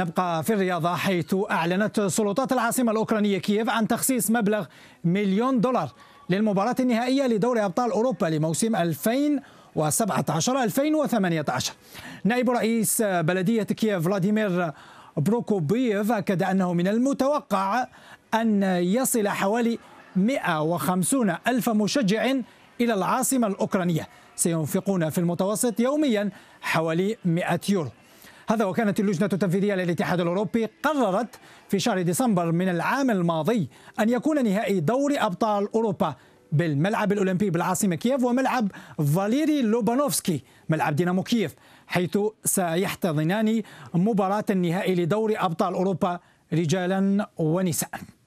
نبقى في الرياضة حيث أعلنت سلطات العاصمة الأوكرانية كييف عن تخصيص مبلغ مليون دولار للمباراة النهائية لدوري أبطال أوروبا لموسم 2017 2018 نائب رئيس بلدية كييف فلاديمير بروكوبيف أكد أنه من المتوقع أن يصل حوالي 150 ألف مشجع إلى العاصمة الأوكرانية سينفقون في المتوسط يوميا حوالي 100 يورو هذا وكانت اللجنة التنفيذية للاتحاد الأوروبي قررت في شهر ديسمبر من العام الماضي أن يكون نهائي دوري أبطال أوروبا بالملعب الأولمبي بالعاصمة كييف وملعب فاليري لوبانوفسكي ملعب دينامو كييف حيث سيحتضنان مباراة النهائي لدوري أبطال أوروبا رجالا ونساء